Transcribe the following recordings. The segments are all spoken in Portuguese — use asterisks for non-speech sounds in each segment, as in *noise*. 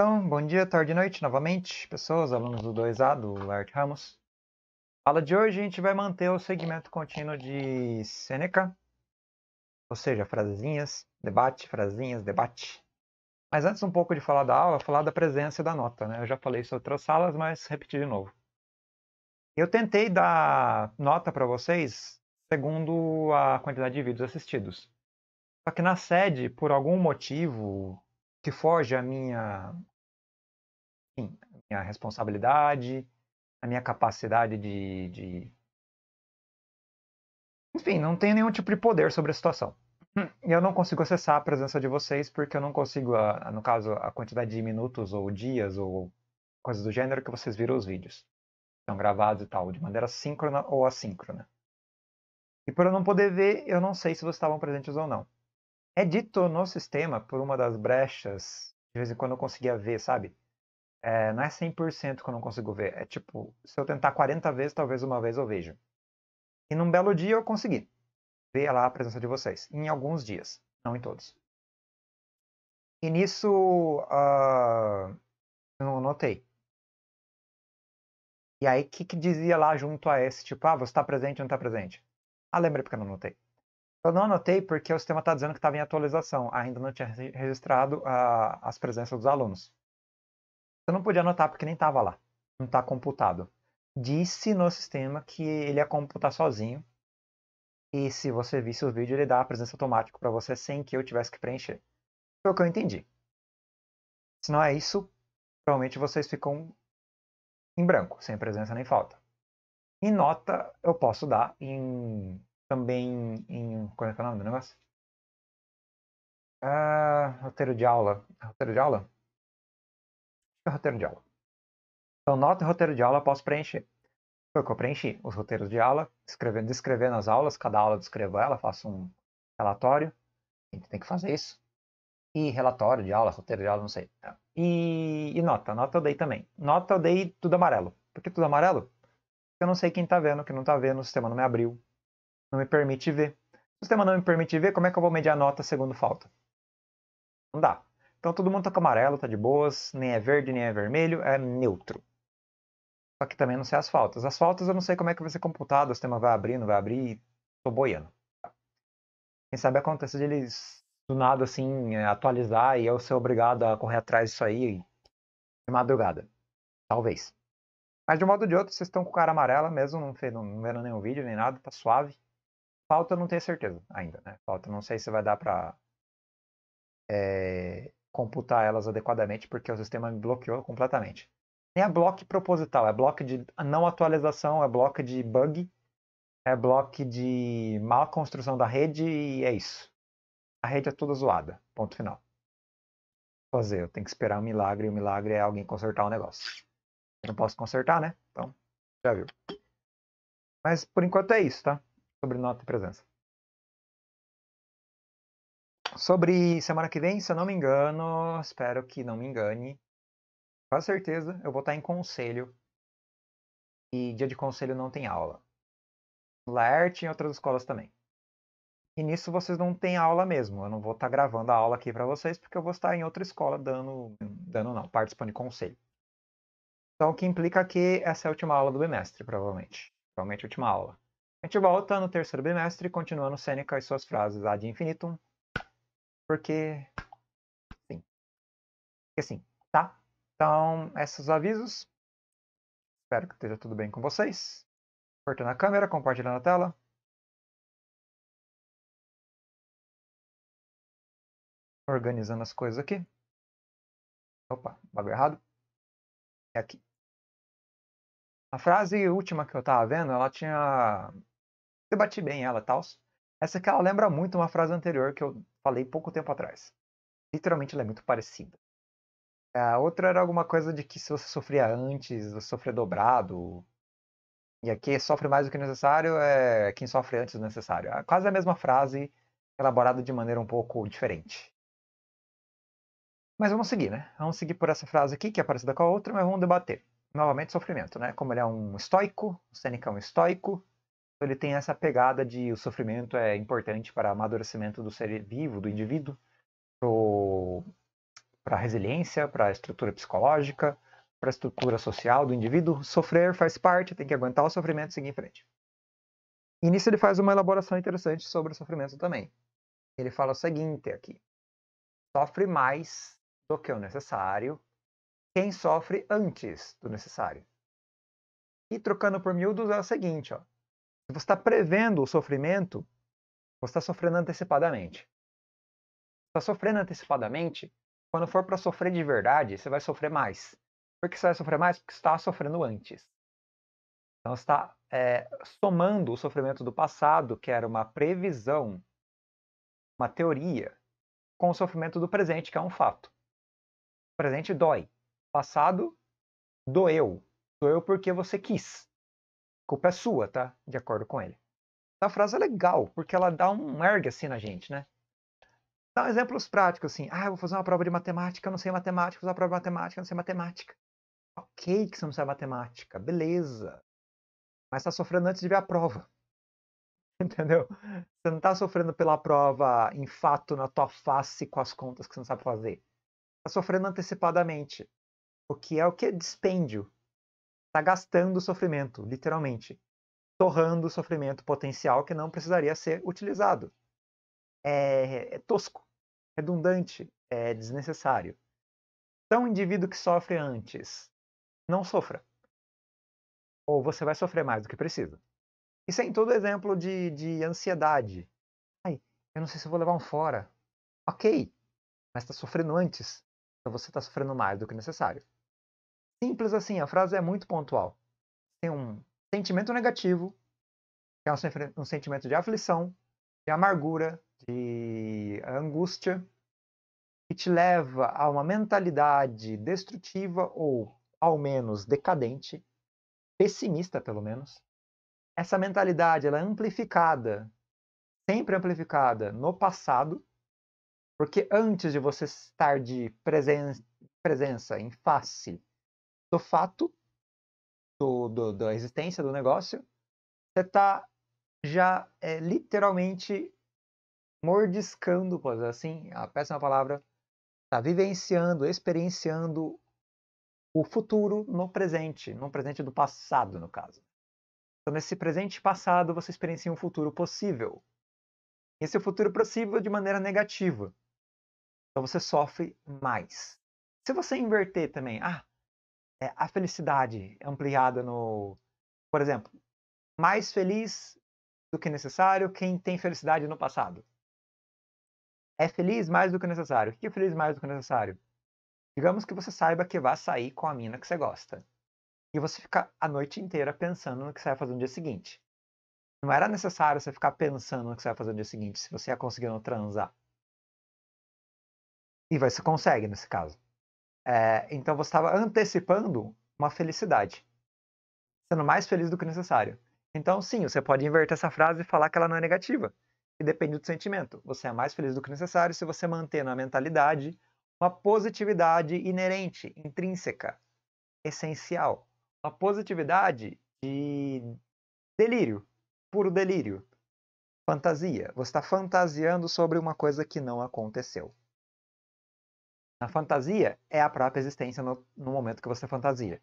Então, bom dia, tarde e noite novamente, pessoas, alunos do 2A do Lart Ramos. Aula de hoje a gente vai manter o segmento contínuo de Seneca, ou seja, frasezinhas, debate, frasezinhas, debate. Mas antes um pouco de falar da aula, falar da presença da nota, né? Eu já falei isso em outras salas, mas repetir de novo. Eu tentei dar nota para vocês segundo a quantidade de vídeos assistidos. Só que na sede, por algum motivo, que foge à minha, enfim, à minha responsabilidade, à minha capacidade de, de. Enfim, não tenho nenhum tipo de poder sobre a situação. Hum. E eu não consigo acessar a presença de vocês porque eu não consigo, no caso, a quantidade de minutos ou dias ou coisas do gênero que vocês viram os vídeos. São gravados e tal, de maneira síncrona ou assíncrona. E por eu não poder ver, eu não sei se vocês estavam presentes ou não é dito no sistema por uma das brechas, de vez em quando eu conseguia ver, sabe? É, não é 100% que eu não consigo ver, é tipo, se eu tentar 40 vezes, talvez uma vez eu veja. E num belo dia eu consegui ver lá a presença de vocês, em alguns dias, não em todos. E nisso, uh, eu não notei. E aí, o que, que dizia lá junto a esse? Tipo, ah, você está presente ou não está presente? Ah, lembra porque eu não notei. Eu não anotei porque o sistema está dizendo que estava em atualização. Ainda não tinha registrado a, as presenças dos alunos. Eu não podia anotar porque nem estava lá. Não está computado. Disse no sistema que ele ia computar sozinho. E se você visse o vídeo, ele dá a presença automática para você sem que eu tivesse que preencher. Foi o que eu entendi. Se não é isso, provavelmente vocês ficam em branco, sem presença nem falta. E nota eu posso dar em também em. Qual é, é, o nome do negócio? Ah, roteiro de aula. Roteiro de aula? É roteiro de aula. Então, nota e roteiro de aula posso preencher. Foi o que eu preenchi. Os roteiros de aula, escrevendo, descrevendo as aulas, cada aula eu descrevo ela, faço um relatório. A gente tem que fazer isso. E relatório de aula, roteiro de aula, não sei. E, e nota, nota eu dei também. Nota eu dei tudo amarelo. Por que tudo amarelo? Porque eu não sei quem está vendo, que não está vendo, o sistema não me abriu não me permite ver. Se o sistema não me permite ver, como é que eu vou medir a nota segundo falta? Não dá. Então todo mundo tá com amarelo, tá de boas, nem é verde, nem é vermelho, é neutro. Só que também não sei as faltas. As faltas eu não sei como é que vai ser computado, o sistema vai abrir, não vai abrir, tô boiando. Quem sabe acontece de eles do nada assim é, atualizar e eu ser obrigado a correr atrás disso aí de madrugada. Talvez. Mas de um modo ou de outro, vocês estão com cara amarela mesmo, não, não vendo nenhum vídeo nem nada, tá suave. Falta não tenho certeza ainda, né? Falta não sei se vai dar para é, eh, computar elas adequadamente, porque o sistema me bloqueou completamente. Nem é bloco proposital, é bloco de não atualização, é bloco de bug, é bloco de má construção da rede e é isso. A rede é toda zoada. Ponto final. Fazer, eu tenho que esperar um milagre e o milagre é alguém consertar o negócio. Eu não posso consertar, né? Então, já viu. Mas por enquanto é isso, tá? sobre nota e presença. Sobre semana que vem, se eu não me engano, espero que não me engane. Com certeza, eu vou estar em conselho. E dia de conselho não tem aula. Laerte e outras escolas também. E nisso vocês não têm aula mesmo. Eu não vou estar gravando a aula aqui para vocês, porque eu vou estar em outra escola dando. dando não, participando de conselho. Então, o que implica que essa é a última aula do bimestre, provavelmente. Provavelmente a última aula. A gente volta no terceiro bimestre, continuando Seneca e suas frases ad infinitum, porque sim. Porque sim, tá? Então, esses avisos. Espero que esteja tudo bem com vocês. Cortando a câmera, compartilhando a tela. Organizando as coisas aqui. Opa, bagulho errado. É aqui. A frase última que eu estava vendo, ela tinha debati bem ela tal. Essa aqui ela lembra muito uma frase anterior que eu falei pouco tempo atrás. Literalmente ela é muito parecida. A outra era alguma coisa de que se você sofria antes, você sofria dobrado. E aqui sofre mais do que necessário é quem sofre antes do necessário. É quase a mesma frase, elaborada de maneira um pouco diferente. Mas vamos seguir, né? Vamos seguir por essa frase aqui, que é parecida com a outra, mas vamos debater. Novamente, sofrimento, né? Como ele é um estoico, o Seneca é um estoico, ele tem essa pegada de o sofrimento é importante para o amadurecimento do ser vivo, do indivíduo, para a resiliência, para a estrutura psicológica, para a estrutura social do indivíduo. Sofrer faz parte, tem que aguentar o sofrimento e seguir em frente. E nisso ele faz uma elaboração interessante sobre o sofrimento também. Ele fala o seguinte aqui: sofre mais do que o necessário quem sofre antes do necessário. E trocando por miúdos é o seguinte, ó se você está prevendo o sofrimento, você está sofrendo antecipadamente. Está sofrendo antecipadamente, quando for para sofrer de verdade, você vai sofrer mais. Por que você vai sofrer mais? Porque você está sofrendo antes. Então você está é, somando o sofrimento do passado, que era uma previsão, uma teoria, com o sofrimento do presente, que é um fato. O presente dói. O passado doeu. Doeu porque você quis culpa é sua, tá? De acordo com ele. A frase é legal, porque ela dá um ergue assim na gente, né? Dá exemplos práticos, assim. Ah, vou fazer uma prova de matemática, eu não sei matemática, vou fazer uma prova de matemática, eu não sei matemática. Ok que você não sabe matemática, beleza. Mas tá sofrendo antes de ver a prova. *laughs* Entendeu? Você não tá sofrendo pela prova em fato na tua face com as contas que você não sabe fazer. Tá sofrendo antecipadamente. O que é o que? Dispêndio está gastando sofrimento, literalmente, torrando sofrimento potencial que não precisaria ser utilizado. É, é tosco, redundante, é desnecessário. Então, o indivíduo que sofre antes, não sofra. Ou você vai sofrer mais do que precisa. E sem todo exemplo de, de ansiedade. Ai, eu não sei se eu vou levar um fora. Ok, mas está sofrendo antes. Então você está sofrendo mais do que necessário. Simples assim, a frase é muito pontual. Tem um sentimento negativo, que é um, um sentimento de aflição, de amargura, de angústia, que te leva a uma mentalidade destrutiva ou, ao menos, decadente, pessimista, pelo menos. Essa mentalidade ela é amplificada, sempre amplificada no passado, porque antes de você estar de presen presença em face do fato, do, do da existência do negócio, você está já é, literalmente mordiscando, pois assim, a péssima palavra, está vivenciando, experienciando o futuro no presente, no presente do passado, no caso. Então, nesse presente passado, você experiencia um futuro possível. Esse futuro possível de maneira negativa. Então, você sofre mais. Se você inverter também, ah, é, a felicidade ampliada no. Por exemplo, mais feliz do que necessário quem tem felicidade no passado. É feliz mais do que necessário. O que é feliz mais do que necessário? Digamos que você saiba que vai sair com a mina que você gosta. E você fica a noite inteira pensando no que você vai fazer no dia seguinte. Não era necessário você ficar pensando no que você vai fazer no dia seguinte, se você ia conseguir não transar. E você consegue nesse caso. É, então você estava antecipando uma felicidade, sendo mais feliz do que necessário. Então, sim, você pode inverter essa frase e falar que ela não é negativa, que depende do sentimento. Você é mais feliz do que necessário se você manter na mentalidade uma positividade inerente, intrínseca, essencial. Uma positividade de delírio, puro delírio, fantasia. Você está fantasiando sobre uma coisa que não aconteceu. Na fantasia, é a própria existência no, no momento que você fantasia.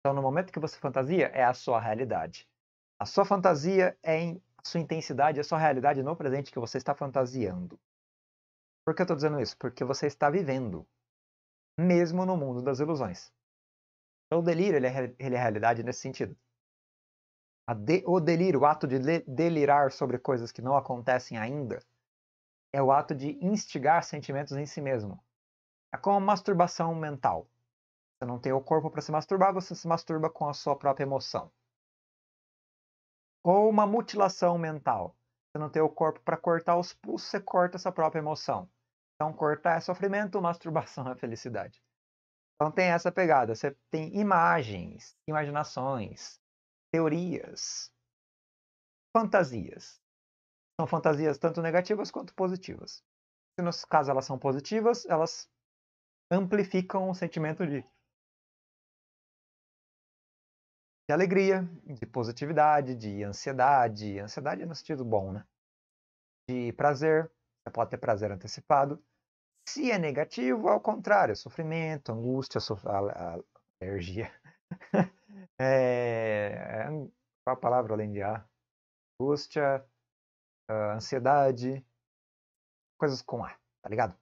Então, no momento que você fantasia, é a sua realidade. A sua fantasia é em sua intensidade, a sua realidade no presente que você está fantasiando. Por que eu estou dizendo isso? Porque você está vivendo, mesmo no mundo das ilusões. Então, o delírio ele é, ele é realidade nesse sentido. De, o delírio, o ato de delirar sobre coisas que não acontecem ainda, é o ato de instigar sentimentos em si mesmo. É como a masturbação mental. Você não tem o corpo para se masturbar, você se masturba com a sua própria emoção. Ou uma mutilação mental. Você não tem o corpo para cortar os pulsos, você corta essa própria emoção. Então, cortar é sofrimento, *laughs* masturbação é felicidade. Então, tem essa pegada. Você tem imagens, imaginações, teorias, fantasias. São fantasias tanto negativas quanto positivas. Se no caso elas são positivas, elas amplificam o sentimento de, de alegria, de positividade, de ansiedade. Ansiedade é no sentido bom, né? De prazer. Você pode ter prazer antecipado. Se é negativo, ao contrário, é sofrimento, angústia, sof a, a alergia. *laughs* É, é, qual a palavra além de A? Angústia, ah, ansiedade, coisas com A, tá ligado?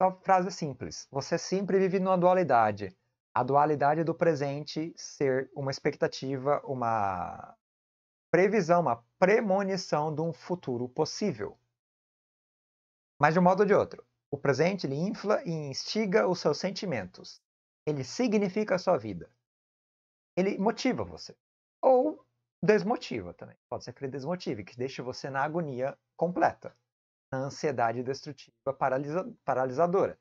uma frase simples. Você sempre vive numa dualidade. A dualidade do presente ser uma expectativa, uma previsão, uma premonição de um futuro possível. Mas de um modo ou de outro, o presente lhe infla e instiga os seus sentimentos. Ele significa a sua vida. Ele motiva você. Ou desmotiva também. Pode ser que ele desmotive, que deixe você na agonia completa a ansiedade destrutiva paralisa paralisadora.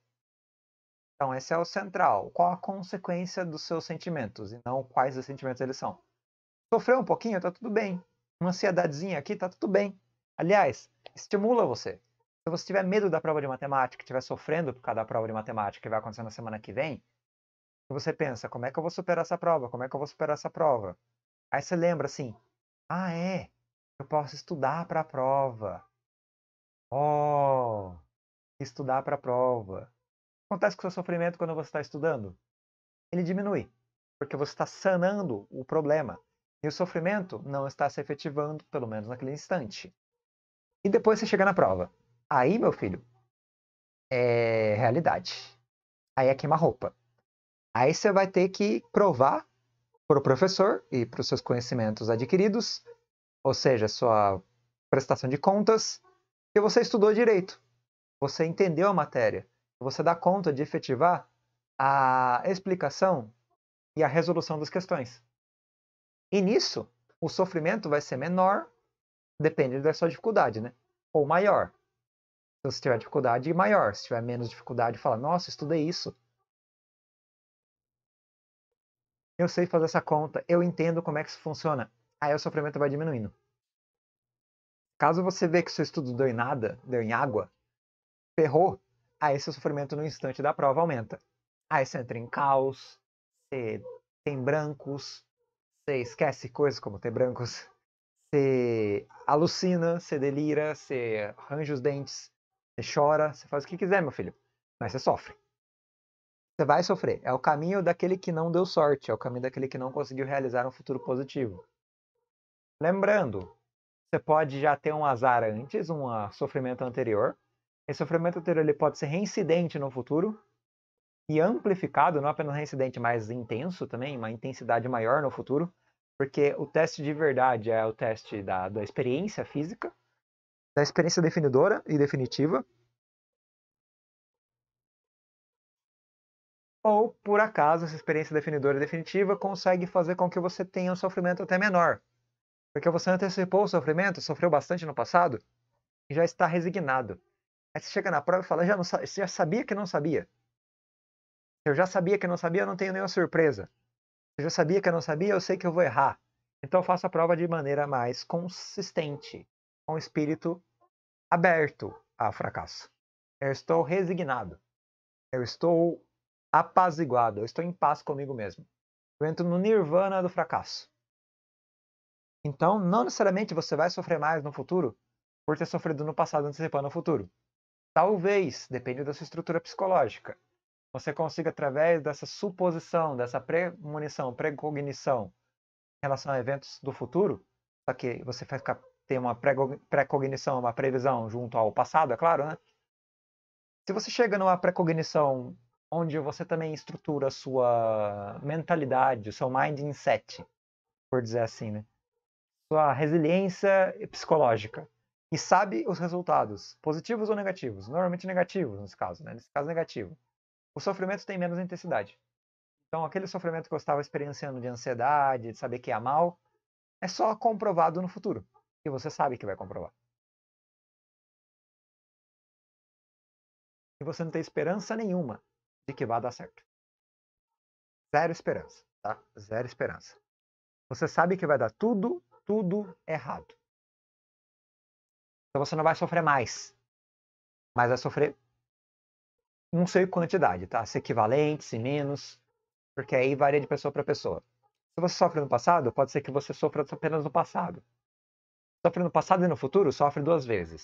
Então, esse é o central. Qual a consequência dos seus sentimentos e não quais os sentimentos eles são. Sofreu um pouquinho, tá tudo bem. Uma ansiedadezinha aqui, tá tudo bem. Aliás, estimula você. Se você tiver medo da prova de matemática, estiver sofrendo por causa da prova de matemática que vai acontecer na semana que vem, você pensa, como é que eu vou superar essa prova? Como é que eu vou superar essa prova? Aí você lembra assim, ah é, eu posso estudar para a prova. Oh, estudar para a prova. Acontece com o seu sofrimento quando você está estudando, ele diminui, porque você está sanando o problema e o sofrimento não está se efetivando, pelo menos naquele instante. E depois você chega na prova. Aí, meu filho, é realidade. Aí é queima-roupa. Aí você vai ter que provar para o professor e para os seus conhecimentos adquiridos, ou seja, sua prestação de contas, porque você estudou direito, você entendeu a matéria, você dá conta de efetivar a explicação e a resolução das questões. E nisso, o sofrimento vai ser menor, depende da sua dificuldade, né? Ou maior. Se então, se tiver dificuldade, maior. Se tiver menos dificuldade, fala, nossa, estudei isso. Eu sei fazer essa conta, eu entendo como é que isso funciona. Aí o sofrimento vai diminuindo. Caso você vê que seu estudo deu em nada, deu em água, ferrou, aí seu sofrimento no instante da prova aumenta. Aí você entra em caos, você tem brancos, você esquece coisas como ter brancos, você alucina, você delira, você arranja os dentes, você chora, você faz o que quiser, meu filho, mas você sofre. Você vai sofrer. É o caminho daquele que não deu sorte, é o caminho daquele que não conseguiu realizar um futuro positivo. Lembrando, você pode já ter um azar antes, um ah, sofrimento anterior. Esse sofrimento anterior ele pode ser reincidente no futuro e amplificado, não apenas reincidente, mas intenso também, uma intensidade maior no futuro, porque o teste de verdade é o teste da, da experiência física, da experiência definidora e definitiva, ou por acaso essa experiência definidora e definitiva consegue fazer com que você tenha um sofrimento até menor. Porque você antecipou o sofrimento, sofreu bastante no passado e já está resignado. Aí você chega na prova e fala: já, não, já sabia que não sabia. Eu já sabia que não sabia, eu não tenho nenhuma surpresa. Eu já sabia que eu não sabia, eu sei que eu vou errar. Então eu faço a prova de maneira mais consistente, com um espírito aberto a fracasso. Eu estou resignado. Eu estou apaziguado. Eu estou em paz comigo mesmo. Eu entro no nirvana do fracasso. Então, não necessariamente você vai sofrer mais no futuro por ter sofrido no passado antecipando o futuro. Talvez, depende da sua estrutura psicológica, você consiga, através dessa suposição, dessa premonição, precognição em relação a eventos do futuro, só que você vai ficar, ter uma precognição, uma previsão junto ao passado, é claro, né? Se você chega numa precognição onde você também estrutura a sua mentalidade, o seu mindset, por dizer assim, né? sua resiliência psicológica e sabe os resultados, positivos ou negativos. Normalmente negativos, nesse caso, né? Nesse caso, negativo. O sofrimento tem menos intensidade. Então, aquele sofrimento que eu estava experienciando de ansiedade, de saber que é mal, é só comprovado no futuro. E você sabe que vai comprovar. E você não tem esperança nenhuma de que vá dar certo. Zero esperança, tá? Zero esperança. Você sabe que vai dar tudo tudo errado. Então você não vai sofrer mais, mas vai sofrer não sei quantidade, tá? Se equivalente, se menos, porque aí varia de pessoa para pessoa. Se você sofre no passado, pode ser que você sofra apenas no passado. Sofre no passado e no futuro, sofre duas vezes.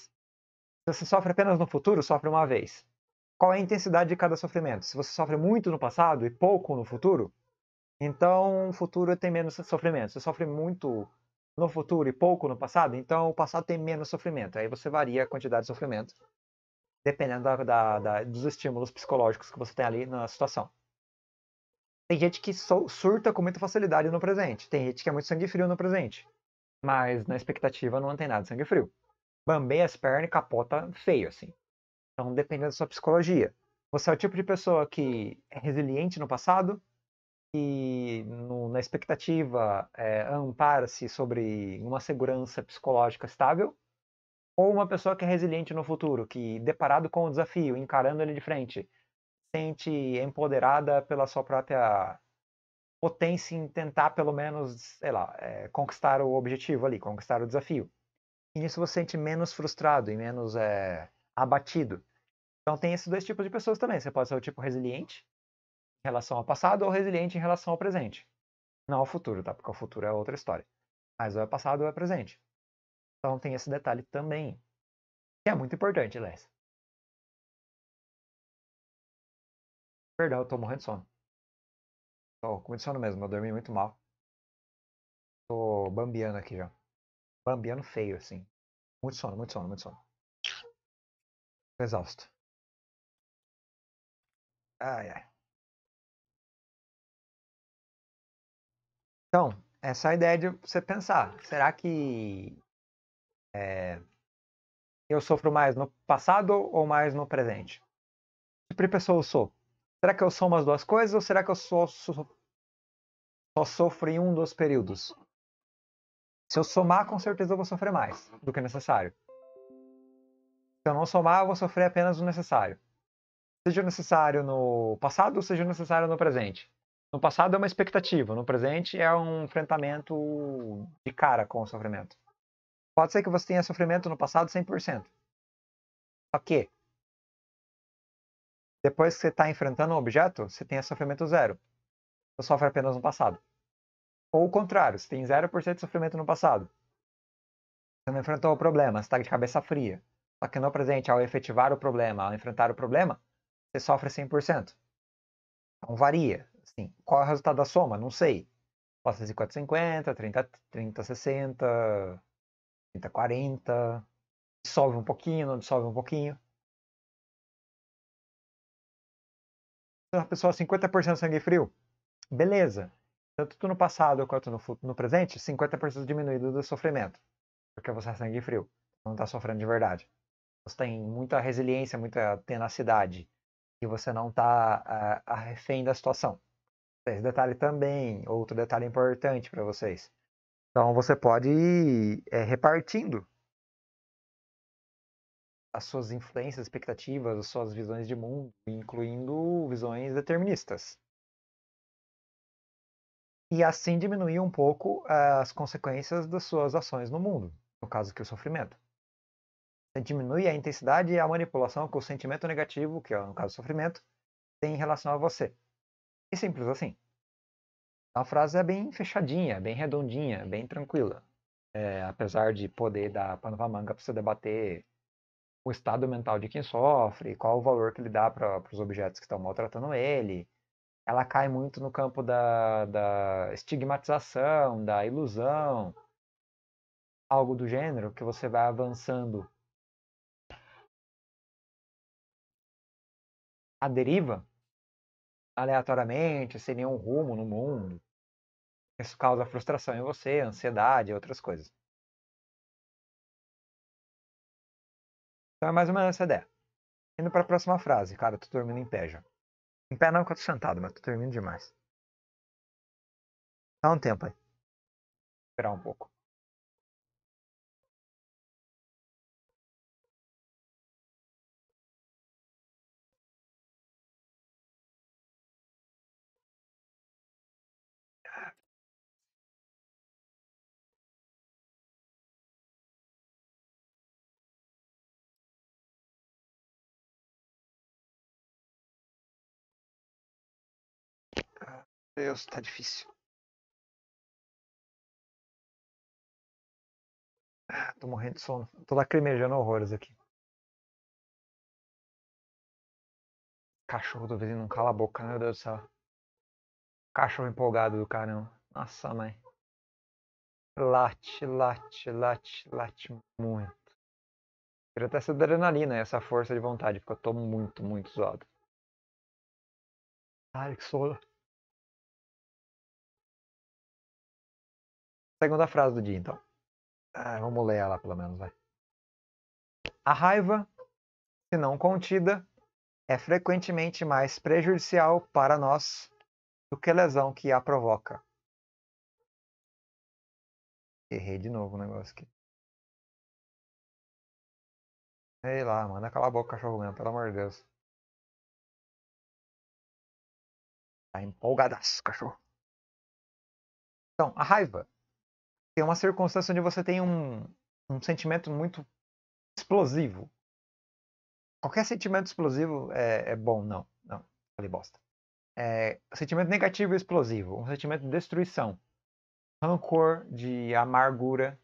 Se você sofre apenas no futuro, sofre uma vez. Qual é a intensidade de cada sofrimento? Se você sofre muito no passado e pouco no futuro, então o futuro tem menos sofrimento. Se você sofre muito no futuro e pouco no passado, então o passado tem menos sofrimento. Aí você varia a quantidade de sofrimento, dependendo da, da, da, dos estímulos psicológicos que você tem ali na situação. Tem gente que surta com muita facilidade no presente, tem gente que é muito sangue frio no presente, mas na expectativa não tem nada de sangue frio. Bambeia as pernas e capota feio, assim. Então, dependendo da sua psicologia. Você é o tipo de pessoa que é resiliente no passado, que no, na expectativa é, ampara-se sobre uma segurança psicológica estável, ou uma pessoa que é resiliente no futuro, que deparado com o desafio, encarando ele de frente, sente empoderada pela sua própria potência em tentar pelo menos, sei lá, é, conquistar o objetivo ali, conquistar o desafio. E nisso você sente menos frustrado e menos é, abatido. Então tem esses dois tipos de pessoas também. Você pode ser o tipo resiliente, relação ao passado ou resiliente em relação ao presente. Não ao futuro, tá? Porque o futuro é outra história. Mas ou é passado ou é presente. Então tem esse detalhe também, que é muito importante, Lésia. Perdão, eu tô morrendo de sono. Tô com muito sono mesmo, eu dormi muito mal. Tô bambiando aqui já. Bambiando feio, assim. Muito sono, muito sono, muito sono. Tô exausto. Ai, ai. Então, essa é a ideia de você pensar. Será que é, eu sofro mais no passado ou mais no presente? Que tipo pessoa eu sou? Será que eu sou umas duas coisas ou será que eu sou, só sofro em um dos períodos? Se eu somar, com certeza eu vou sofrer mais do que necessário. Se eu não somar, eu vou sofrer apenas o necessário. Seja necessário no passado, seja necessário no presente. No passado é uma expectativa, no presente é um enfrentamento de cara com o sofrimento. Pode ser que você tenha sofrimento no passado 100%. Só que, depois que você está enfrentando um objeto, você tem sofrimento zero. Você sofre apenas no passado. Ou o contrário, você tem 0% de sofrimento no passado. Você não enfrentou o problema, você está de cabeça fria. Só que no presente, ao efetivar o problema, ao enfrentar o problema, você sofre 100%. Então varia. Assim, qual é o resultado da soma? Não sei. Pode ser 50, 50, 30, 30, 60, 30, 40. Dissolve um pouquinho, não dissolve um pouquinho. A pessoa 50% sangue frio. Beleza. Tanto no passado quanto no, no presente, 50% diminuído do sofrimento. Porque você é sangue frio. Não está sofrendo de verdade. Você tem muita resiliência, muita tenacidade. E você não está ah, refém da situação. Esse detalhe também, outro detalhe importante para vocês. Então você pode ir eh, é, repartindo as suas influências, expectativas, as suas visões de mundo, incluindo visões deterministas. E assim diminuir um pouco as consequências das suas ações no mundo, no caso que o sofrimento. Você diminui a intensidade e a manipulação que o sentimento negativo, que é no caso o sofrimento, tem em relação a você. É simples assim. A frase é bem fechadinha, bem redondinha, bem tranquila. É, apesar de poder dar pano pra manga para você debater o estado mental de quem sofre, qual o valor que ele dá para os objetos que estão maltratando ele. Ela cai muito no campo da, da estigmatização, da ilusão, algo do gênero, que você vai avançando a deriva aleatoriamente, sem nenhum rumo no mundo. Isso causa frustração em você, ansiedade e outras coisas. Então é mais ou menos essa ideia. Indo para a próxima frase. Cara, tu tô dormindo em pé já. Em pé não, que eu tô sentado, mas tô dormindo demais. Dá um tempo aí. Esperar um pouco. Deus, tá difícil. Ah, tô morrendo de sono. Tô lacrimejando horrores aqui. Cachorro do vizinho não cala a boca, meu Deus do céu. Cachorro empolgado do caramba. Nossa, mãe. Late, late, late, late muito. Tira até essa adrenalina, essa força de vontade, porque eu tô muito, muito zoado. Ai, que sono. Segunda frase do dia, então. Ah, vamos ler ela pelo menos, vai. A raiva, se não contida, é frequentemente mais prejudicial para nós do que a lesão que a provoca. Errei de novo o negócio aqui. Sei lá, manda calar a boca, cachorro mesmo, pelo amor de Deus. Tá empolgadaço, cachorro. Então, a raiva, tem uma circunstância onde você tem um, um sentimento muito explosivo. Qualquer sentimento explosivo é, é bom, não. Não, falei bosta. É, sentimento negativo e explosivo, um sentimento de destruição, rancor, de amargura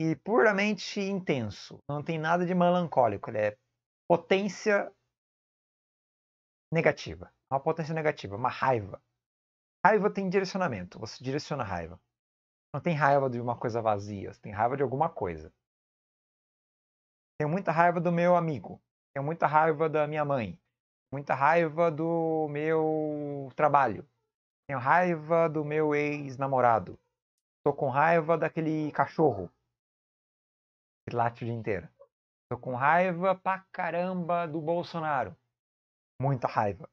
e puramente intenso. Não tem nada de melancólico, ele é potência negativa. Uma potência negativa, uma raiva. Raiva tem direcionamento, você direciona a raiva. Não tem raiva de uma coisa vazia, você tem raiva de alguma coisa. Tenho muita raiva do meu amigo, tenho muita raiva da minha mãe, muita raiva do meu trabalho, tenho raiva do meu ex-namorado, tô com raiva daquele cachorro que late o dia inteiro, tô com raiva pra caramba do Bolsonaro, muita raiva.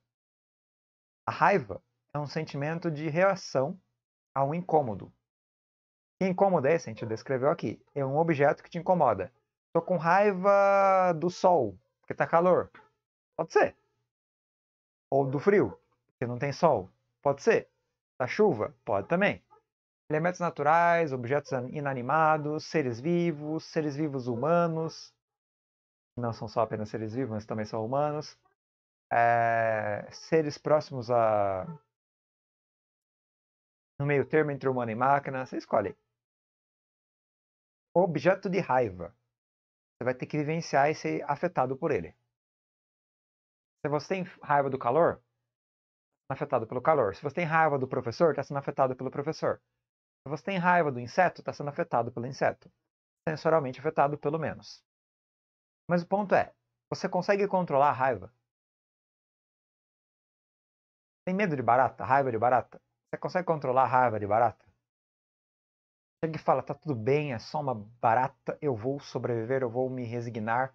A raiva é um sentimento de reação ao incômodo. Que incomoda é esse? A gente descreveu aqui. É um objeto que te incomoda. Tô com raiva do sol, porque tá calor. Pode ser. Ou do frio, porque não tem sol. Pode ser. Da chuva? Pode também. Elementos naturais, objetos inanimados, seres vivos, seres vivos humanos. Não são só apenas seres vivos, mas também são humanos. É... seres próximos a. No meio termo entre humano e máquina, você escolhe objeto de raiva. Você vai ter que vivenciar e ser afetado por ele. Se você tem raiva do calor, está afetado pelo calor. Se você tem raiva do professor, está sendo afetado pelo professor. Se você tem raiva do inseto, está sendo afetado pelo inseto. Sensorialmente afetado, pelo menos. Mas o ponto é, você consegue controlar a raiva? Tem medo de barata? Raiva de barata? Você consegue controlar a raiva de barata? e fala, tá tudo bem, é só uma barata, eu vou sobreviver, eu vou me resignar.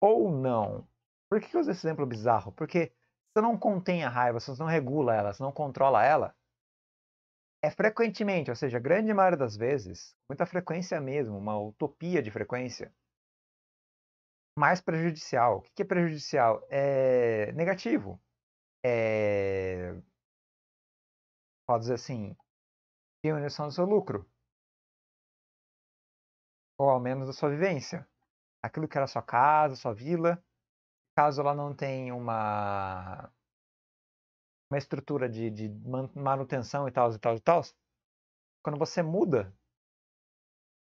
Ou não. Por que eu uso esse exemplo bizarro? Porque você não contém a raiva, você não regula ela, você não controla ela, é frequentemente, ou seja, a grande maioria das vezes, muita frequência mesmo, uma utopia de frequência, mais prejudicial. O que é prejudicial? É negativo. É. Pode dizer assim, diminuição do seu lucro ou ao menos da sua vivência. Aquilo que era sua casa, sua vila. Caso ela não tenha uma, uma estrutura de, de manutenção e tal, e tal, e tal, quando você muda,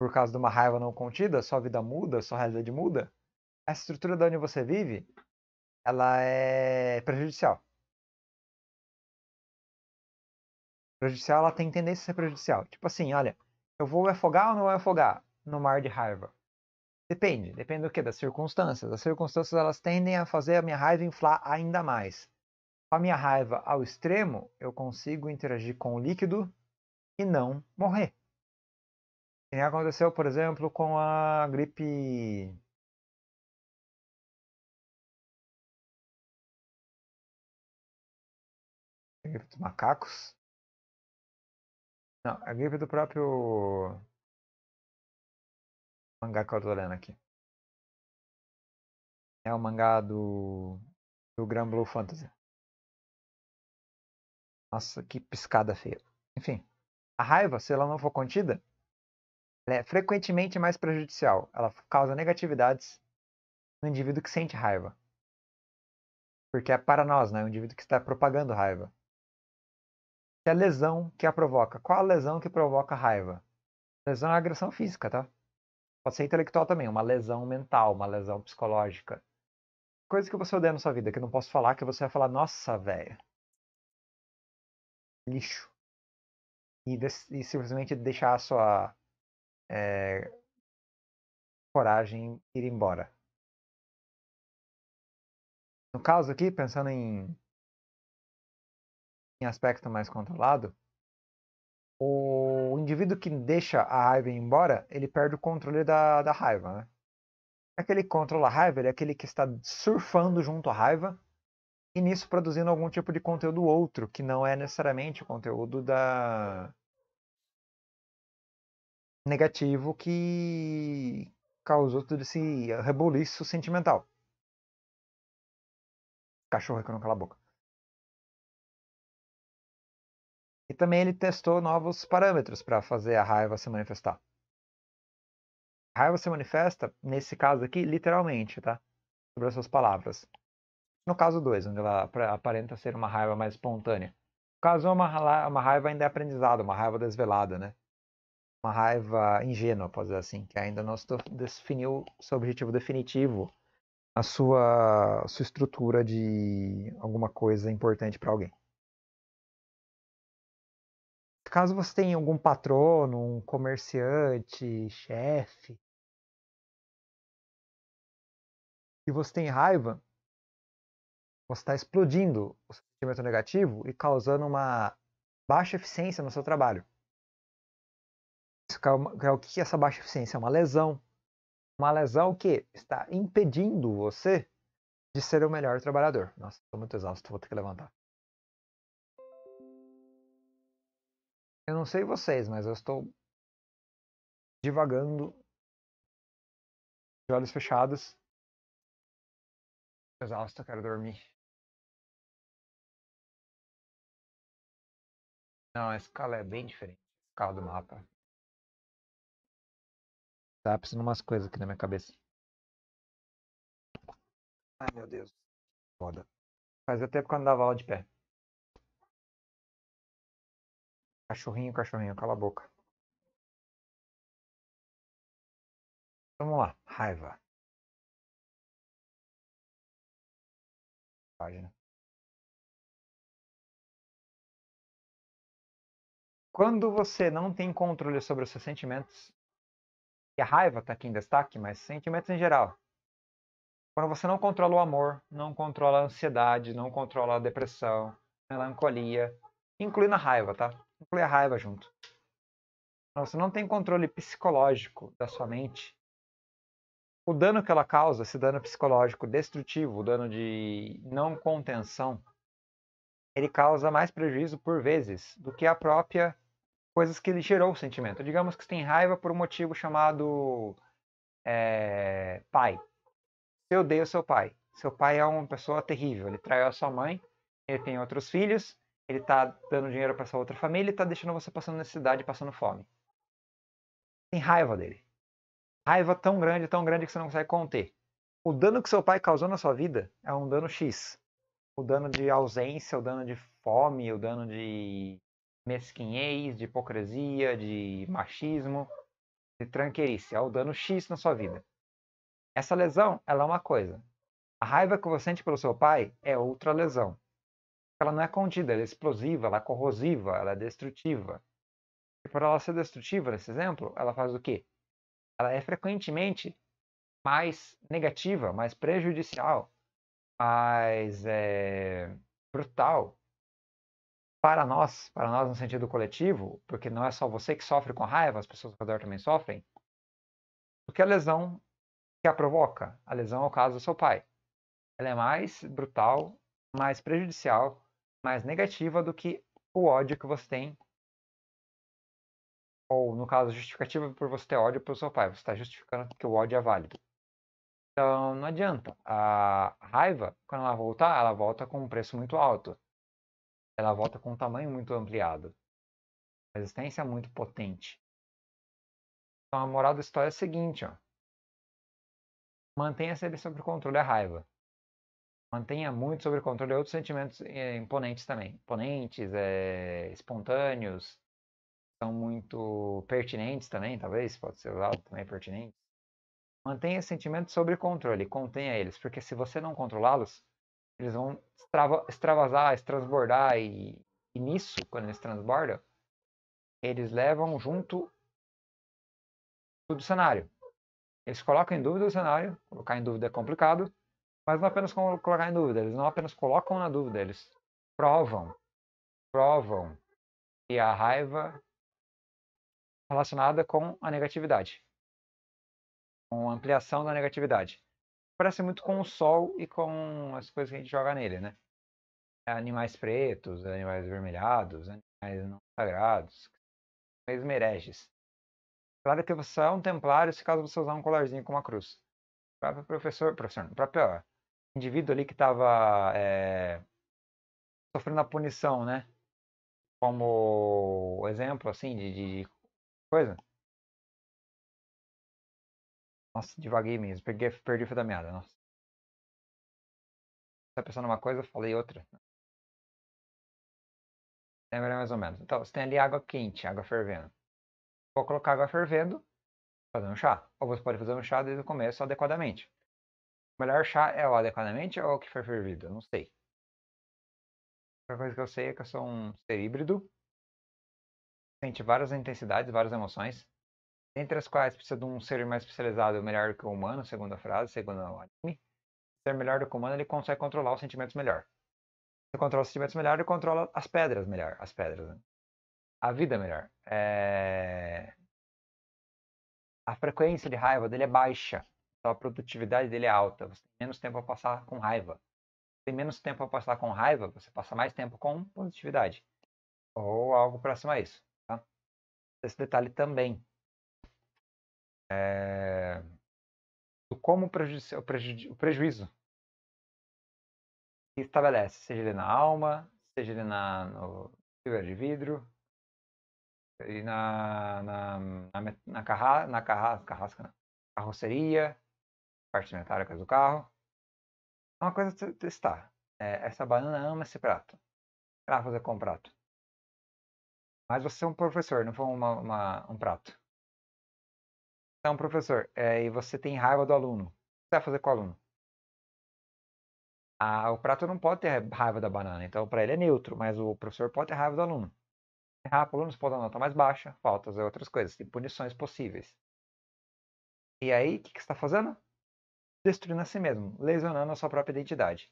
por causa de uma raiva não contida, sua vida muda, sua realidade muda, a estrutura da onde você vive, ela é prejudicial. Prejudicial, ela tem tendência a ser prejudicial. Tipo assim, olha, eu vou afogar ou não vou afogar? no mar de raiva? Depende, depende do que? Das circunstâncias. As circunstâncias elas tendem a fazer a minha raiva inflar ainda mais. Com a minha raiva ao extremo, eu consigo interagir com o líquido e não morrer. que aconteceu, por exemplo, com a gripe A gripe dos macacos? Não, a gripe do próprio mangá que eu tô lendo aqui. É o mangá do. do Grand Blue Fantasy. Nossa, que piscada feia. Enfim, a raiva, se ela não for contida, é frequentemente mais prejudicial. Ela causa negatividades no indivíduo que sente raiva. Porque é para nós, né? O indivíduo que está propagando raiva. É a lesão que a provoca. Qual a lesão que provoca raiva? Lesão é agressão física, tá? Pode ser intelectual também, uma lesão mental, uma lesão psicológica. Coisa que você odeia na sua vida, que eu não posso falar, que você vai falar, nossa, velho. Lixo. E, de e simplesmente deixar a sua é, coragem ir embora. No caso aqui, pensando em, em aspecto mais controlado, o indivíduo que deixa a raiva embora, ele perde o controle da, da raiva, né? Aquele que controla a raiva, ele é aquele que está surfando junto à raiva e nisso produzindo algum tipo de conteúdo outro, que não é necessariamente o conteúdo da negativo que causou todo esse rebuliço sentimental. Cachorro que não cala a boca. E também ele testou novos parâmetros para fazer a raiva se manifestar. A raiva se manifesta, nesse caso aqui, literalmente, tá? Sobre as suas palavras. No caso 2, onde ela aparenta ser uma raiva mais espontânea. No caso, é uma, uma raiva ainda é aprendizada, uma raiva desvelada, né? Uma raiva ingênua, pode dizer assim, que ainda não definiu seu objetivo definitivo, a sua, sua estrutura de alguma coisa importante para alguém caso você tenha algum patrono, um comerciante, chefe, e você tem raiva, você está explodindo o sentimento negativo e causando uma baixa eficiência no seu trabalho. É é o que é essa baixa eficiência? É uma lesão. Uma lesão que está impedindo você de ser o melhor trabalhador. Nossa, estou muito exausto, vou ter que levantar. Eu não sei vocês, mas eu estou divagando de olhos fechados. Exausto, quero dormir. Não, a escala é bem diferente. A escala do mapa. Tá precisando umas coisas aqui na minha cabeça. Ai meu Deus. Foda. Fazia tempo porque eu andava aula de pé. Cachorrinho, cachorrinho, cala a boca. Vamos lá, raiva. Página. Quando você não tem controle sobre os seus sentimentos, e a raiva está aqui em destaque, mas sentimentos em geral. Quando você não controla o amor, não controla a ansiedade, não controla a depressão, melancolia, incluindo a raiva, tá? inclui a raiva junto. Então, você não tem controle psicológico da sua mente. O dano que ela causa, esse dano psicológico destrutivo, o dano de não contenção, ele causa mais prejuízo por vezes do que a própria coisas que ele gerou o sentimento. Digamos que você tem raiva por um motivo chamado é, pai. Você odeia seu pai. Seu pai é uma pessoa terrível. Ele traiu a sua mãe, ele tem outros filhos, ele tá dando dinheiro para essa outra família e tá deixando você passando necessidade, passando fome. Tem raiva dele. Raiva tão grande, tão grande que você não consegue conter. O dano que seu pai causou na sua vida é um dano X. O dano de ausência, o dano de fome, o dano de mesquinhez, de hipocrisia, de machismo, de tranqueirice. É o dano X na sua vida. Essa lesão, ela é uma coisa. A raiva que você sente pelo seu pai é outra lesão ela não é contida, ela é explosiva, ela é corrosiva, ela é destrutiva. E por ela ser destrutiva, nesse exemplo, ela faz o quê? Ela é frequentemente mais negativa, mais prejudicial, mais é, brutal para nós, para nós no sentido coletivo, porque não é só você que sofre com raiva, as pessoas ao redor também sofrem, do que a lesão que a provoca. A lesão é o caso do seu pai. Ela é mais brutal, mais prejudicial mais negativa do que o ódio que você tem. Ou, no caso, justificativa por você ter ódio pelo seu pai. Você está justificando que o ódio é válido. Então, não adianta. A raiva, quando ela voltar, ela volta com um preço muito alto. Ela volta com um tamanho muito ampliado. resistência é muito potente. Então, a moral da história é a seguinte, ó. Mantenha se sob controle a raiva mantenha muito sobre controle outros sentimentos eh, imponentes também. Imponentes, é, espontâneos, são muito pertinentes também, talvez, pode ser usado também pertinente. Mantenha sentimentos sobre controle, contenha eles, porque se você não controlá-los, eles vão extrava extravasar, transbordar e, e nisso, quando eles transbordam, eles levam junto tudo o cenário. Eles colocam em dúvida o cenário, colocar em dúvida é complicado, mas não apenas colocar em dúvida, eles não apenas colocam na dúvida, eles provam, provam que a raiva relacionada com a negatividade, com a ampliação da negatividade. Parece muito com o sol e com as coisas que a gente joga nele, né? Animais pretos, animais vermelhados, animais não sagrados, mesmo hereges. Claro que você é um templário se caso você usar um colarzinho com uma cruz. O próprio professor, professor, o próprio indivíduo ali que estava é, eh, sofrendo a punição, né? Como exemplo, assim, de, de coisa. Nossa, devaguei mesmo. Peguei, perdi o fio da meada, nossa. Tá pensando uma coisa, falei outra. Lembra mais ou menos. Então, você tem ali água quente, água fervendo. Vou colocar água fervendo, fazer um chá. Ou você pode fazer um chá desde o começo adequadamente melhor chá é o adequadamente ou o que foi fervido? Eu não sei. A única coisa que eu sei é que eu sou um ser híbrido. Sente várias intensidades, várias emoções. Entre as quais precisa de um ser mais especializado, melhor do que o humano, segundo a frase, segundo o anime. Ser melhor do que o humano, ele consegue controlar os sentimentos melhor. Se controla os sentimentos melhor, ele controla as pedras melhor. As pedras, né? A vida melhor. É... A frequência de raiva dele é baixa. Então a produtividade dele é alta. Você tem menos tempo a passar com raiva. Tem menos tempo a passar com raiva, você passa mais tempo com positividade. Ou algo próximo a isso. Tá? Esse detalhe também. É... Como o, prejuízo, o, o prejuízo que estabelece, seja ele na alma, seja ele na, no fibra de vidro, e na, na, na, na, carra, na carra, carrasca, carroceria, partes metálicas do carro. É uma coisa a testar. É, essa banana ama esse prato. Ela fazer com o prato. Mas você é um professor, não foi uma, uma, um prato. Então professor é, e você tem raiva do aluno. O que você vai fazer com o aluno? Ah, o prato não pode ter raiva da banana, então para ele é neutro, mas o professor pode ter raiva do aluno. Errar para o aluno pode dar nota mais baixa, faltas e outras coisas, tem punições possíveis. E aí, o que, que você está fazendo? destruindo a si mesmo, lesionando a sua própria identidade.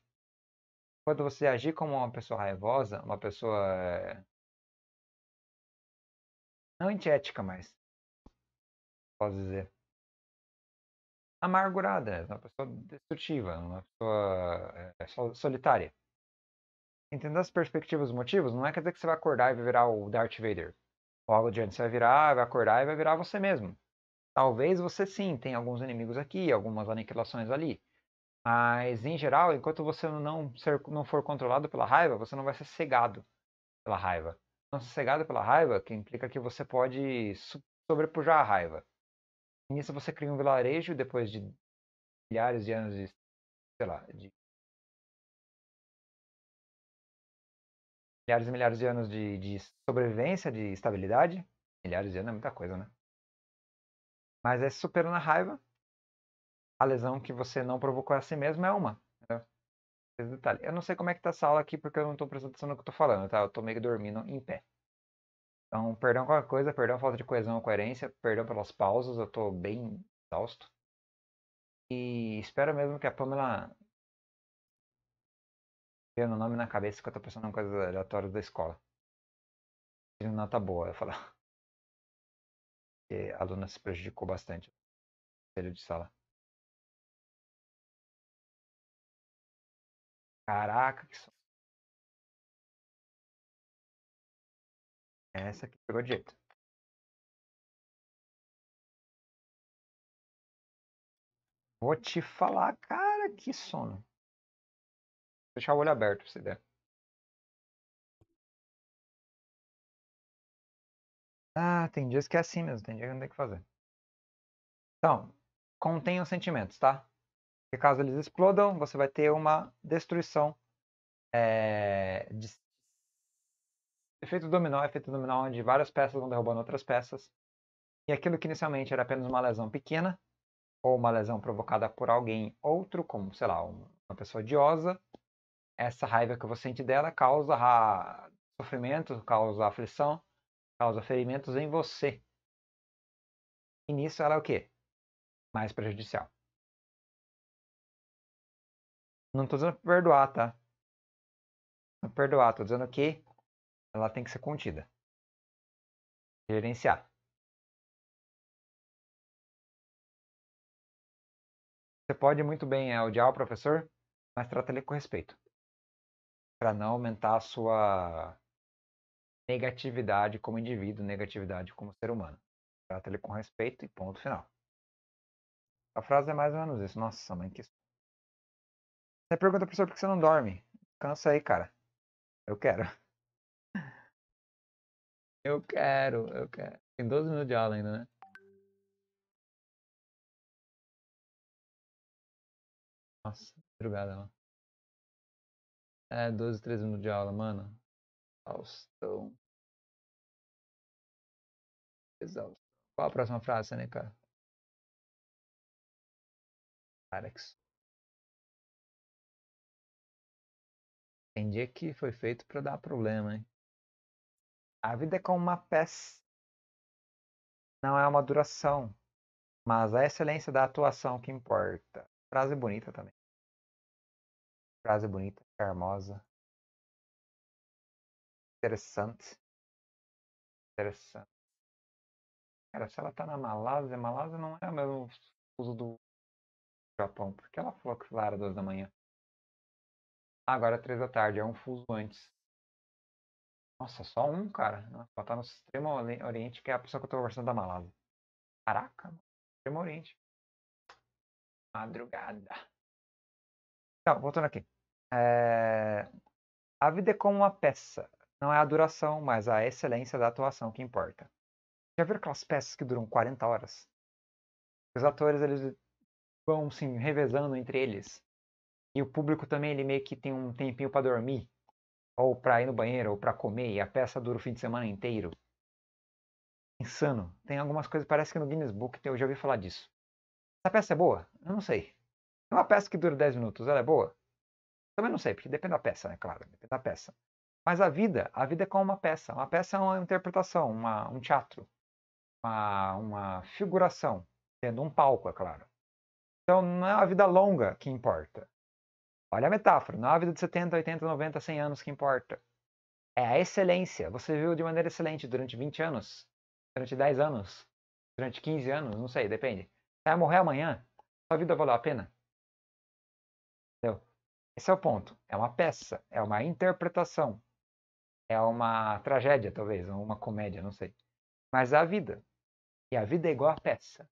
Quando você agir como uma pessoa raivosa, uma pessoa. Eh, não antiética, mas. posso dizer. amargurada, uma pessoa destrutiva, uma pessoa eh, solitária. Entendendo as perspectivas e motivos, não é quer dizer que você vai acordar e vai virar o Darth Vader. Ou algo adiante, você vai virar, vai acordar e vai virar você mesmo. Talvez você sim tenha alguns inimigos aqui, algumas aniquilações ali. Mas, em geral, enquanto você não, ser, não for controlado pela raiva, você não vai ser cegado pela raiva. Não ser cegado pela raiva, que implica que você pode sobrepujar a raiva. E nisso você cria um vilarejo, depois de milhares de anos de, sei lá, de milhares e milhares de anos de, de sobrevivência, de estabilidade. Milhares de anos é muita coisa, né? Mas é superando a raiva, a lesão que você não provocou a si mesmo é uma. Esse detalhe. Eu não sei como é que tá essa aula aqui, porque eu não tô prestando atenção no que eu tô falando, tá? Eu tô meio que dormindo em pé. Então, perdão qualquer coisa, perdão falta de coesão ou coerência, perdão pelas pausas, eu tô bem exausto. E espero mesmo que a Pamela tenha o nome na cabeça que eu tô pensando em coisas aleatórias da escola. Nota boa, eu falar que a aluna se prejudicou bastante no de sala. Caraca, que so... Essa aqui pegou de jeito. Vou te falar, cara, que sono. Vou deixar o olho aberto se der. Ah, tem dias que é assim mesmo, tem dias que não tem que fazer. Então, contenha os sentimentos, tá? Porque caso eles explodam, você vai ter uma destruição é, de... Efeito dominó, efeito dominó onde várias peças vão derrubando outras peças. E aquilo que inicialmente era apenas uma lesão pequena, ou uma lesão provocada por alguém outro, como, sei lá, uma pessoa odiosa, essa raiva que você sente dela causa sofrimento, causa aflição, causa ferimentos em você. E nisso ela é o quê? Mais prejudicial. Não estou dizendo perdoar, tá? Não perdoar, estou dizendo que ela tem que ser contida. Gerenciar. Você pode muito bem é, odiar o professor, mas trata ele com respeito. Para não aumentar a sua negatividade como indivíduo, negatividade como ser humano. Trata ele com respeito e ponto final. A frase é mais ou menos isso. Nossa, mãe, que. Você pergunta, professor, por que você não dorme? Cansa aí, cara. Eu quero. *laughs* Eu quero, eu quero. Tem 12 minutos de aula ainda, né? Nossa, madrugada lá. É, 12, 13 minutos de aula, mano. Exaustão. Exaustão. Qual a próxima frase, né, cara? Alex. Entendi que foi feito para dar problema, hein? A vida é como uma peça. Não é uma duração, mas é a excelência da atuação que importa. Frase bonita também. Frase bonita, charmosa. Interessante. Interessante. Cara, se ela tá na Malásia, Malásia não é o mesmo uso do Japão. Por que ela falou que lá era 2 da manhã? agora é 3 da tarde, é um fuso antes. Nossa, só um, cara. Ela tá no extremo oriente, que é a pessoa que eu tô conversando da Malásia. Caraca, extremo oriente. Madrugada. Então, voltando aqui. É... A vida é como uma peça. Não é a duração, mas a excelência da atuação que importa. Já viram aquelas peças que duram 40 horas? Os atores eles vão se assim, revezando entre eles. E o público também ele meio que tem um tempinho para dormir, ou para ir no banheiro, ou para comer, e a peça dura o fim de semana inteiro. Insano. Tem algumas coisas, parece que no Guinness Book eu já ouvi falar disso. Essa peça é boa? Eu não sei. É uma peça que dura 10 minutos, ela é boa? Também não sei, porque depende da peça, né? Claro, depende da peça. Mas a vida, a vida é como uma peça. Uma peça é uma interpretação, uma, um teatro, uma, uma figuração, tendo um palco, é claro. Então não é a vida longa que importa. Olha a metáfora, não é a vida de 70, 80, 90, 100 anos que importa. É a excelência. Você viu de maneira excelente durante 20 anos, durante 10 anos, durante 15 anos, não sei, depende. Você vai morrer amanhã, sua vida valeu a pena? Entendeu? Esse é o ponto. É uma peça, é uma interpretação é uma tragédia, talvez, ou uma comédia, não sei. Mas a vida. E a vida é igual a peça.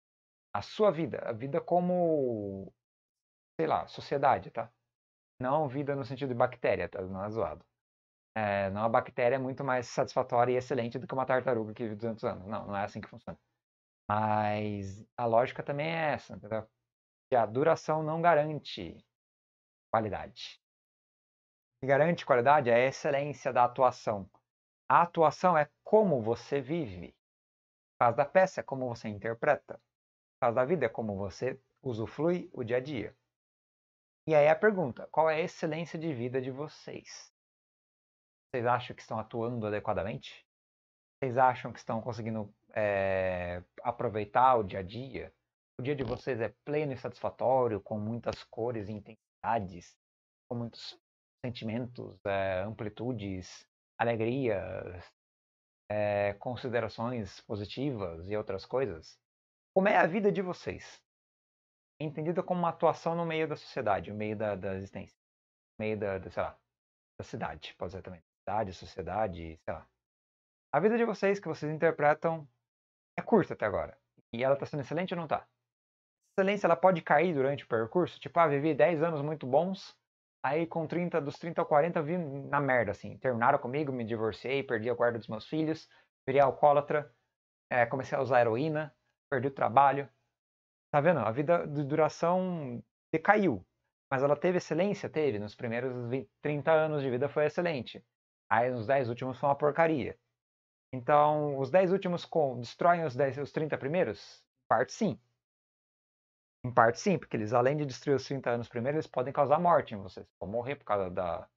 A sua vida, a vida como, sei lá, sociedade, tá? Não vida no sentido de bactéria, tá? Não é zoado. É, não, a bactéria é muito mais satisfatória e excelente do que uma tartaruga que vive 200 anos. Não, não é assim que funciona. Mas a lógica também é essa, entendeu? Que a duração não garante qualidade garante qualidade é a excelência da atuação. A atuação é como você vive. Faz da peça é como você interpreta. Faz da vida é como você usufrui o dia a dia. E aí a pergunta: qual é a excelência de vida de vocês? Vocês acham que estão atuando adequadamente? Vocês acham que estão conseguindo é, aproveitar o dia a dia? O dia de vocês é pleno e satisfatório, com muitas cores e intensidades, com muitos sentimentos, é, amplitudes, alegrias, é, considerações positivas e outras coisas. Como é a vida de vocês? Entendida como uma atuação no meio da sociedade, no meio da, da existência, no meio da, da, sei lá, da cidade, pode ser também. Cidade, sociedade, sei lá. A vida de vocês que vocês interpretam é curta até agora. E ela está sendo excelente ou não está? Excelência ela pode cair durante o percurso, tipo, ah, vivi 10 anos muito bons, Aí com 30, dos 30 ao 40 vim na merda, assim. Terminaram comigo, me divorciei, perdi a guarda dos meus filhos, virei alcoólatra, é, comecei a usar heroína, perdi o trabalho. Tá vendo? A vida de duração decaiu. Mas ela teve excelência? Teve. Nos primeiros 20, 30 anos de vida foi excelente. Aí nos 10 últimos foi uma porcaria. Então, os 10 últimos com, destroem os, 10, os 30 primeiros? Parte sim. Em parte sim, porque eles, além de destruir os 30 anos primeiro, eles podem causar morte em vocês. Vão morrer por causa da,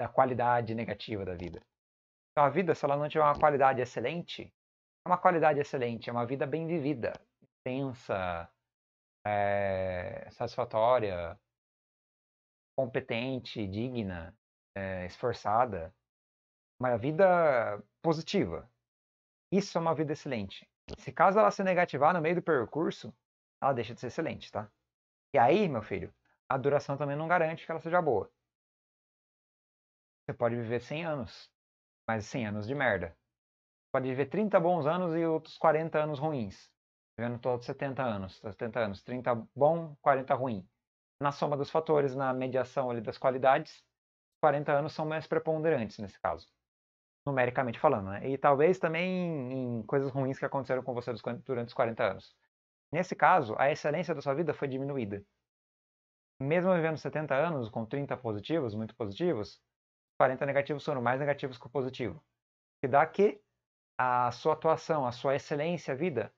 da qualidade negativa da vida. Então a vida, se ela não tiver uma qualidade excelente, é uma qualidade excelente, é uma vida bem vivida, intensa, é, satisfatória, competente, digna, é, esforçada. Uma vida positiva. Isso é uma vida excelente. Se caso ela se negativar no meio do percurso, ela deixa de ser excelente, tá? E aí, meu filho, a duração também não garante que ela seja boa. Você pode viver 100 anos, mas 100 anos de merda. Você pode viver 30 bons anos e outros 40 anos ruins. Vivendo todo 70 anos, 70 tá? anos, 30 bom, 40 ruim. Na soma dos fatores, na mediação ali das qualidades, 40 anos são mais preponderantes nesse caso numericamente falando, né? E talvez também em coisas ruins que aconteceram com você durante os 40 anos. Nesse caso, a excelência da sua vida foi diminuída. Mesmo vivendo 70 anos, com 30 positivos, muito positivos, 40 negativos foram mais negativos que o positivo. Que dá que a sua atuação, a sua excelência vida,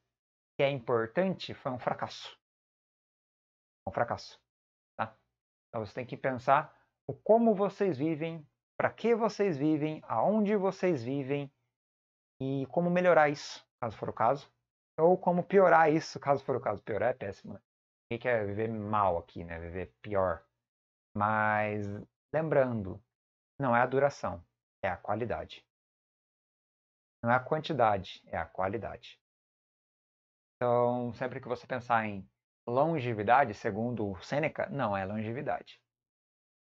que é importante, foi um fracasso. Um fracasso. Tá? Então você tem que pensar o como vocês vivem, para que vocês vivem, aonde vocês vivem e como melhorar isso, caso for o caso ou como piorar isso, caso for o caso. Piorar é péssimo, né? quer viver mal aqui, né? Viver pior. Mas lembrando, não é a duração, é a qualidade. Não é a quantidade, é a qualidade. Então, sempre que você pensar em longevidade, segundo o Seneca, não é longevidade.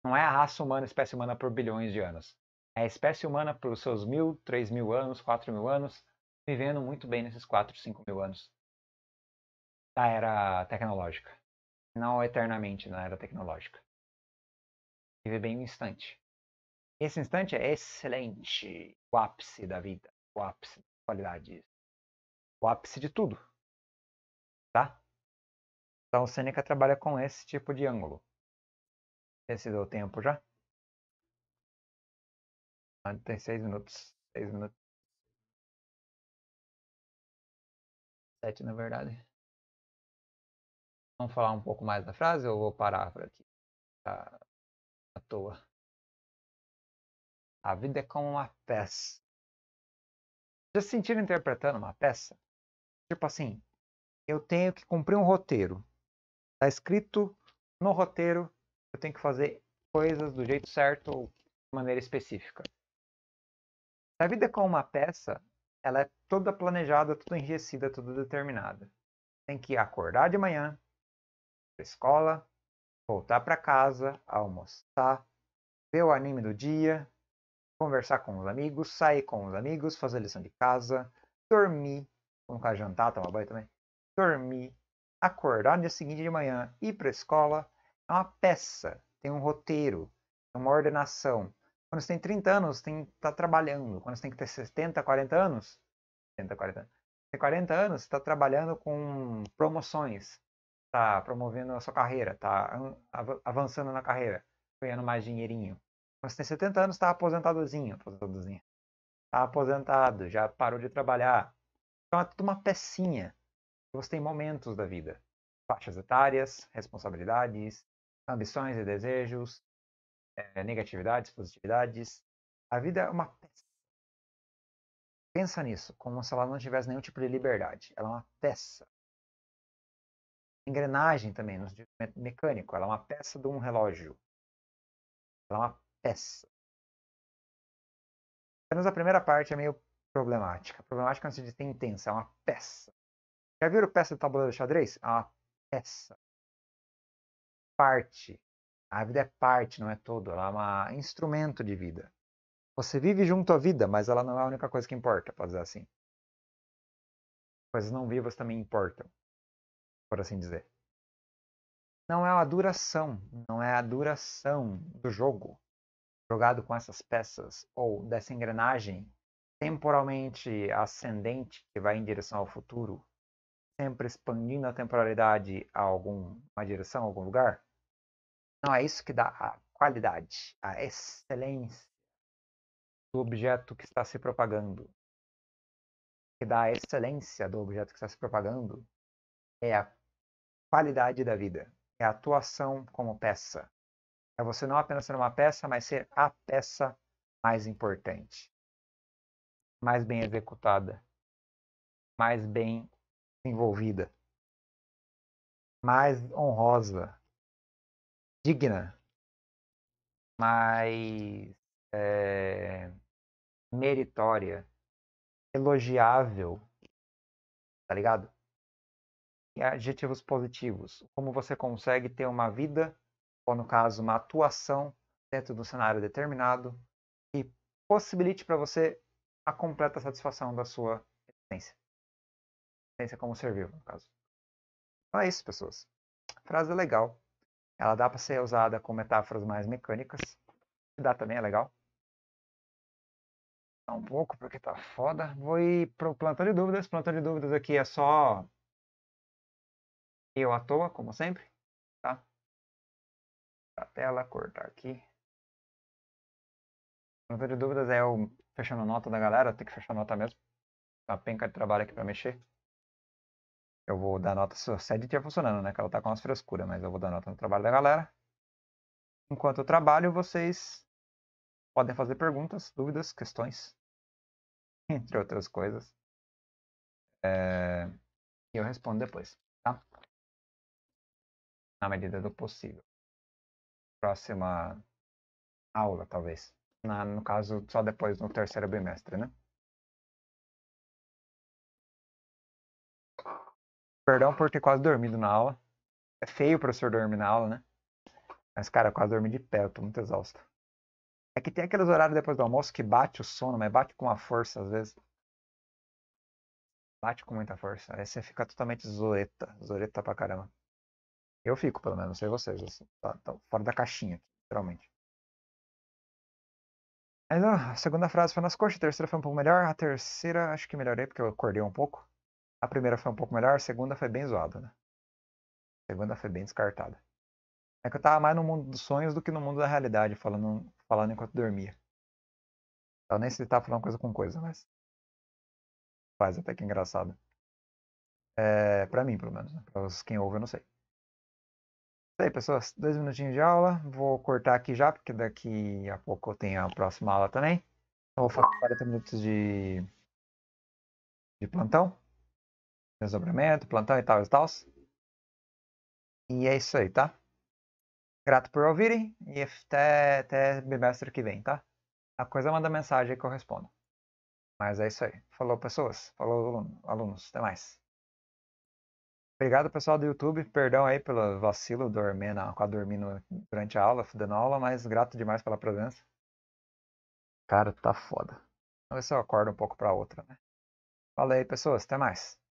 Não é a raça humana, a espécie humana por bilhões de anos. É a espécie humana pelos seus mil, três mil anos, quatro mil anos, vivendo muito bem nesses 4, 5 mil anos da era tecnológica. Não eternamente na era tecnológica. Vive bem um instante. Esse instante é excelente. O ápice da vida. O ápice da qualidade. O ápice de tudo. Tá? Então o Seneca trabalha com esse tipo de ângulo. Esse deu tempo já? 46 minutos. 6 minutos. na verdade. Vamos falar um pouco mais da frase ou vou parar por aqui? Tá à toa. A vida é como uma peça. Já se sentiram interpretando uma peça? Tipo assim, eu tenho que cumprir um roteiro. Está escrito no roteiro, eu tenho que fazer coisas do jeito certo ou de maneira específica. a vida é como uma peça, ela é toda planejada, toda enrijecida, toda determinada. Tem que acordar de manhã, ir para escola, voltar para casa, almoçar, ver o anime do dia, conversar com os amigos, sair com os amigos, fazer lição de casa, dormir, colocar jantar, tomar banho também, dormir, acordar no dia seguinte de manhã, ir para a escola. É uma peça, tem um roteiro, uma ordenação, quando você tem 30 anos, você tem que estar tá trabalhando. Quando você tem que ter 70, 40 anos, 70, 40 anos, tem 40 anos, você está trabalhando com promoções, está promovendo a sua carreira, está avançando na carreira, ganhando mais dinheirinho. Quando você tem 70 anos, está aposentadozinho, aposentadozinho, Está aposentado, já parou de trabalhar. Então é tudo uma pecinha. Você tem momentos da vida, faixas etárias, responsabilidades, ambições e desejos, é, negatividades, positividades. A vida é uma peça. Pensa nisso, como se ela não tivesse nenhum tipo de liberdade. Ela é uma peça. Engrenagem também, no sentido mecânico. Ela é uma peça de um relógio. Ela é uma peça. Apenas a primeira parte é meio problemática. Problemática antes de tem intensa, é uma peça. Já viram peça do tabuleiro de xadrez? É uma peça. Parte. A vida é parte, não é todo. Ela é um instrumento de vida. Você vive junto à vida, mas ela não é a única coisa que importa, pode dizer assim. Coisas não vivas também importam, por assim dizer. Não é a duração, não é a duração do jogo jogado com essas peças ou dessa engrenagem temporalmente ascendente que vai em direção ao futuro, sempre expandindo a temporalidade a alguma direção, a algum lugar, não, é isso que dá a qualidade, a excelência do objeto que está se propagando. Que dá a excelência do objeto que está se propagando é a qualidade da vida, é a atuação como peça. É você não apenas ser uma peça, mas ser a peça mais importante, mais bem executada, mais bem envolvida, mais honrosa, digna, mais é, eh, meritória, elogiável, tá ligado? E adjetivos positivos. Como você consegue ter uma vida, ou no caso, uma atuação dentro de um cenário determinado e possibilite para você a completa satisfação da sua existência. Existência como ser vivo, no caso. Então é isso, pessoas. frase legal. Ela dá para ser usada com metáforas mais mecânicas. Dá também, é legal. Tá um pouco, porque tá foda. Vou ir pro plantão de dúvidas. Plantão de dúvidas aqui é só eu à toa, como sempre. Tá? A tela, cortar aqui. Plantão de dúvidas é o fechando nota da galera. Tem que fechar nota mesmo. Tá penca de trabalho aqui para mexer. Eu vou dar nota se a sede estiver tá funcionando, né? Que ela tá com umas frescuras, mas eu vou dar nota no trabalho da galera. Enquanto eu trabalho, vocês podem fazer perguntas, dúvidas, questões, *laughs* entre outras coisas. É... E eu respondo depois, tá? Na medida do possível. Próxima aula, talvez. Na, no caso, só depois no terceiro bimestre, né? Perdão por ter quase dormido na aula. É feio o professor dormir na aula, né? Mas, cara, eu quase dormi de pé, eu tô muito exausto. É que tem aqueles horários depois do almoço que bate o sono, mas bate com uma força às vezes. Bate com muita força. Aí você fica totalmente zoeta. Zoeta pra caramba. Eu fico, pelo menos, não sei vocês. Assim, fora da caixinha, literalmente. Mas, ó, a segunda frase foi nas coxas, a terceira foi um pouco melhor. A terceira, acho que melhorei porque eu acordei um pouco. A primeira foi um pouco melhor, a segunda foi bem zoada, né? A segunda foi bem descartada. É que eu tava mais no mundo dos sonhos do que no mundo da realidade, falando, falando enquanto dormia. Eu então, nem sei se tava tá falando coisa com coisa, mas. Faz até que é engraçado. É, pra mim, pelo menos. Né? Pra quem ouve, eu não sei. E aí, pessoas. Dois minutinhos de aula. Vou cortar aqui já, porque daqui a pouco eu tenho a próxima aula também. Então, vou fazer 40 minutos de, de plantão desdobramento, plantão e tal e tal. E é isso aí, tá? Grato por ouvirem e até, até bimestre que vem, tá? A coisa manda mensagem que eu respondo. Mas é isso aí. Falou, pessoas. Falou, alunos. Até mais. Obrigado, pessoal do YouTube. Perdão aí pelo vacilo dormir na, com a dormindo durante a aula, a aula, mas grato demais pela presença. Cara, tá foda. Vamos ver se eu acordo um pouco pra outra, né? Fala aí, pessoas. Até mais.